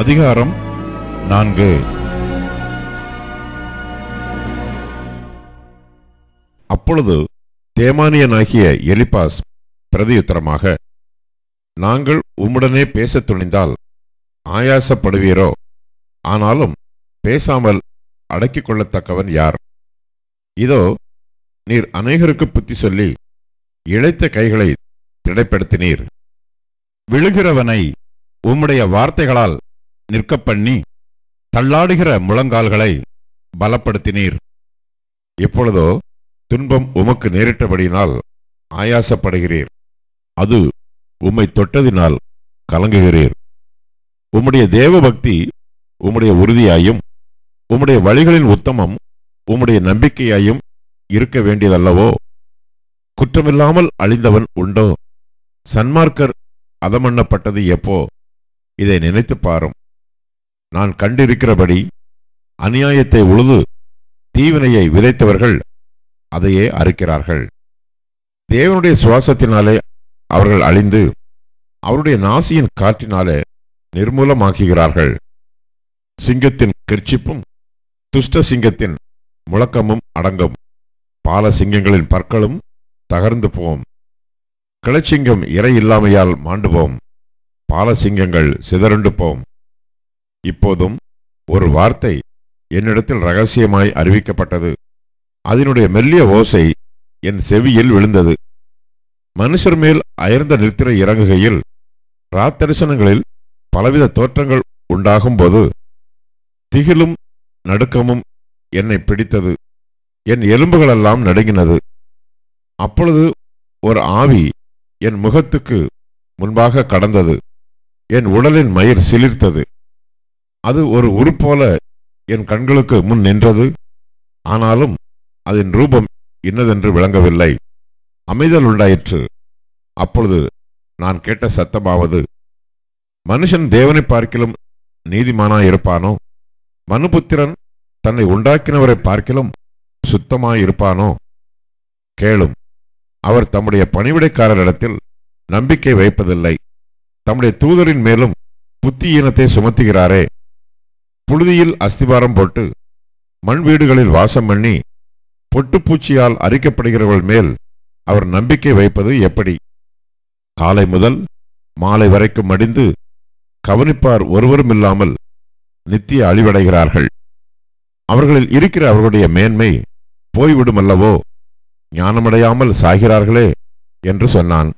அதிகாரம் நான்கு அப்பொழுது தேமானியனாகிய எலிபாஸ் பிரதியுத்தரமாக நாங்கள் உம்முடனே பேசத் துணிந்தால் ஆயாசப்படுவீரோ ஆனாலும் பேசாமல் அடக்கிக் கொள்ளத்தக்கவன் யார் இதோ நீர் அநேகருக்கு புத்தி சொல்லி இழைத்த கைகளை திடைப்படுத்தினீர் விழுகிறவனை உம்முடைய வார்த்தைகளால் நிற்கப் பண்ணி தள்ளாடுகிற முழங்கால்களை பலப்படுத்தினீர் எப்பொழுதோ துன்பம் உமக்கு நேரிட்டபடியினால் ஆயாசப்படுகிறீர் அது உம்மை தொட்டதினால் கலங்குகிறீர் உம்முடைய தேவபக்தி உம்முடைய உறுதியாயும் உம்முடைய வழிகளின் உத்தமம் உம்முடைய நம்பிக்கையாயும் இருக்க வேண்டியதல்லவோ குற்றமில்லாமல் அழிந்தவன் உண்டோ சன்மார்க்கர் அதமண்ணப்பட்டது எப்போ இதை நினைத்து பாரும் நான் கண்டிருக்கிறபடி அநியாயத்தை உழுது தீவினையை விதைத்தவர்கள் அதையே அறுக்கிறார்கள் தேவனுடைய சுவாசத்தினாலே அவர்கள் அழிந்து அவருடைய நாசியின் காற்றினாலே நிர்மூலமாக்குகிறார்கள் சிங்கத்தின் கிர்ச்சிப்பும் துஷ்ட சிங்கத்தின் முழக்கமும் அடங்கும் பால சிங்கங்களின் பற்களும் தகர்ந்து போம் கிளச்சிங்கம் இறை இல்லாமையால் மாண்டுவோம் பாலசிங்கங்கள் சிதறண்டு போம் இப்போதும் ஒரு வார்த்தை என்னிடத்தில் ரகசியமாய் அறிவிக்கப்பட்டது அதனுடைய மெல்லிய ஓசை என் செவியில் விழுந்தது மனுஷர் மேல் அயர்ந்த நிறுத்திரை இறங்குகையில் ராத்தரிசனங்களில் பலவித தோற்றங்கள் உண்டாகும்போது திகிலும் நடுக்கமும் என்னை பிடித்தது என் எலும்புகளெல்லாம் நடுங்கினது அப்பொழுது ஒரு ஆவி என் முகத்துக்கு முன்பாக கடந்தது என் உடலின் மயிர் சிலிர்த்தது அது ஒரு உருப்போல என் கண்களுக்கு முன் நின்றது ஆனாலும் அதன் ரூபம் இன்னதென்று விளங்கவில்லை அமைதல் உண்டாயிற்று அப்பொழுது நான் கேட்ட சத்தமாவது மனுஷன் தேவனை பார்க்கிலும் நீதிமானாயிருப்பானோ மனுபுத்திரன் தன்னை உண்டாக்கினவரை பார்க்கிலும் சுத்தமாயிருப்பானோ கேளும் அவர் தம்முடைய பணிவிடைக்காரரிடத்தில் நம்பிக்கை வைப்பதில்லை தம்முடைய தூதரின் மேலும் புத்தியீனத்தை சுமத்துகிறாரே புழுதியில் அஸ்திவாரம் போட்டு மண் வீடுகளில் வாசம் பண்ணி பொட்டுப்பூச்சியால் அரிக்கப்படுகிறவர்கள் மேல் அவர் நம்பிக்கை வைப்பது எப்படி காலை முதல் மாலை வரைக்கும் மடிந்து கவனிப்பார் ஒருவரும் இல்லாமல் நித்திய அழிவடைகிறார்கள் அவர்களில் இருக்கிற அவர்களுடைய மேன்மை போய்விடும் அல்லவோ ஞானமடையாமல் சாகிறார்களே என்று சொன்னான்